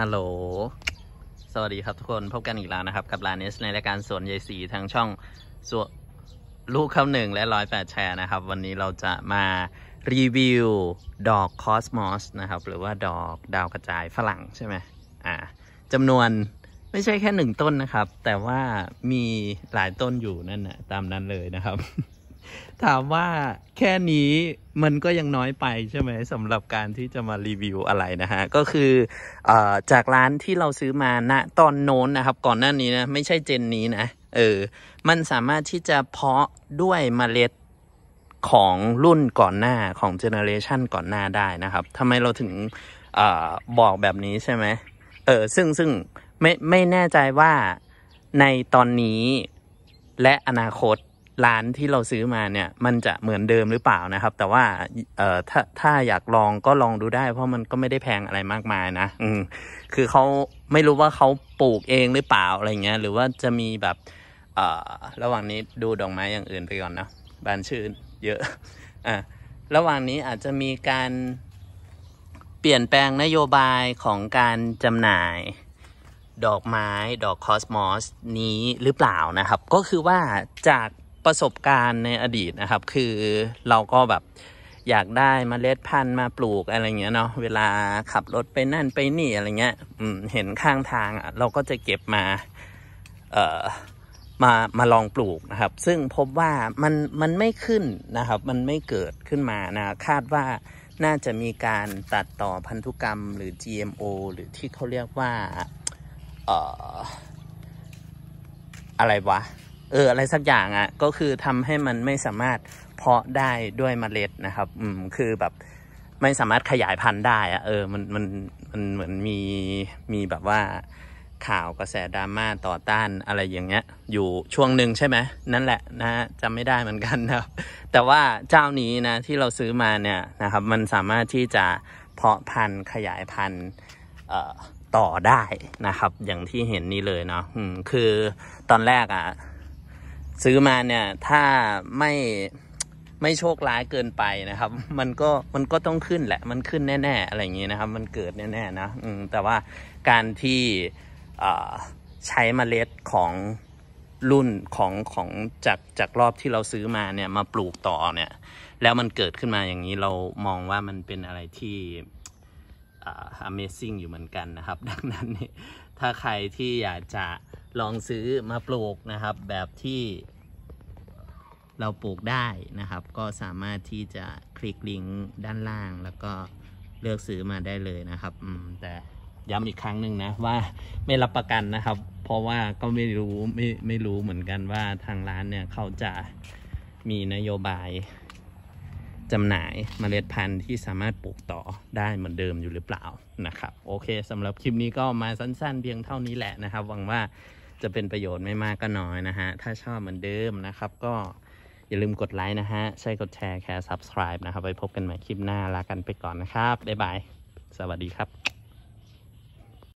ฮัลโหล สวัสดีครับทุกคน พบกันอีกแล้วนะครับ กับลานิสในรายการสวนยายสีทางช่องสวนลูกข้าวหนึ่งและร้อยแปดแชร์นะครับ วันนี้เราจะมารีวิว ดอกคอสมอส นะครับ หรือว่าดอกดาวกระจายฝรั่งใช่ไหม อ่าจำนวนไม่ใช่แค่หนึ่งต้นนะครับ แต่ว่ามีหลายต้นอยู่นั่นนะตามนั้นเลยนะครับถามว่าแค่นี้มันก็ยังน้อยไปใช่ไหมสำหรับการที่จะมารีวิวอะไรนะฮะก็คืออจากร้านที่เราซื้อมาณนะตอนโน้นนะครับ ก่อนหน้านี้นะไม่ใช่เจนนี้นะเออมันสามารถที่จะเพาะด้วยมเมล็ดของรุ่นก่อนหน้าของเจเนอเรชันก่อนหน้าได้นะครับทำไมเราถึงอบอกแบบนี้ใช่ไหมเออซึ่งซึ่งไม่ไม่แน่ใจว่าในตอนนี้และอนาคตร้านที่เราซื้อมาเนี่ย มันจะเหมือนเดิมหรือเปล่านะครับ แต่ว่าเออถ้าถ้าอยากลองก็ลองดูได้ เพราะมันก็ไม่ได้แพงอะไรมากมายนะ อืมคือเขาไม่รู้ว่าเขาปลูกเองหรือเปล่าอะไรเงี้ยหรือว่าจะมีแบบเออระหว่างนี้ดูดอกไม้อย่างอื่นไปก่อนนะบานชื่น เยอะอ่ะระหว่างนี้อาจจะมีการเปลี่ยนแปลงนโยบายของการจำหน่ายดอกไม้ดอกคอสมอสนี้หรือเปล่านะครับ ก็คือว่าจากประสบการณ์ในอดีตนะครับ คือเราก็แบบอยากได้มเมล็ดพันธุ์มาปลูกอะไรเงี้ยเนาะเวลาขับรถไปนั่นไปนี่อะไรเงี้ยเห็นข้างทางเราก็จะเก็บมาเอ่อมามาลองปลูกนะครับ ซึ่งพบว่ามันมันไม่ขึ้นนะครับมันไม่เกิดขึ้นมานะคาดว่าน่าจะมีการตัดต่อพันธุกรรมหรือ GMO หรือที่เขาเรียกว่าเอออะไรวะเอออะไรสักอย่างอะ่ะก็คือทำให้มันไม่สามารถเพาะได้ด้วยมเมล็ดนะครับอืมคือแบบไม่สามารถขยายพันธุ์ได้อะเออมันมันมันเหมือนมีมีแบบว่าข่าวกระแสดราม่าต่อต้านอะไรอย่างเงี้ย อยู่ช่วงหนึ่งใช่ไหมนั่นแหละนะจำไม่ได้เหมือนกันนะแต่ว่าเจ้านี้นะที่เราซื้อมาเนี่ยนะครับ มันสามารถที่จะเพาะพันธุ์ขยายพันธุ์ต่อได้นะครับ อย่างที่เห็นนี่เลยเนาะคือตอนแรกอะ่ะซื้อมาเนี่ย ถ้าไม่ไม่โชคร้ายเกินไปนะครับ มันก็มันก็ต้องขึ้นแหละ มันขึ้นแน่ ๆอะไรอย่างนี้นะครับ มันเกิดแน่ๆ นะแต่ว่าการที่ใช้เมล็ดของรุ่นของของจากจากรอบที่เราซื้อมาเนี่ย มาปลูกต่อเนี่ย แล้วมันเกิดขึ้นมาอย่างนี้เรามองว่ามันเป็นอะไรที่ Amazing อยู่เหมือนกันนะครับ ดังนั้นถ้าใครที่อยากจะลองซื้อมาปลูกนะครับ แบบที่เราปลูกได้นะครับ ก็สามารถที่จะคลิกลิงก์ด้านล่าง แล้วก็เลือกซื้อมาได้เลยนะครับ แต่ย้ำอีกครั้งหนึ่งนะ ว่าไม่รับประกันนะครับ เพราะว่าก็ไม่รู้ไม่ไม่รู้เหมือนกันว่าทางร้านเนี่ย เขาจะมีนโยบายจำหน่ายเมล็ดพันธุ์ที่สามารถปลูกต่อได้เหมือนเดิมอยู่หรือเปล่า นะครับ โอเคสำหรับคลิปนี้ก็มาสั้น ๆ เพียงเท่านี้แหละนะครับหวังว่าจะเป็นประโยชน์ไม่มากก็น้อยนะฮะ ถ้าชอบเหมือนเดิมนะครับก็อย่าลืมกดไลค์นะฮะใช่กดแชร์แค่ subscribe นะครับไว้พบกันใหม่คลิปหน้าลากันไปก่อนนะครับบ๊ายบายสวัสดีครับ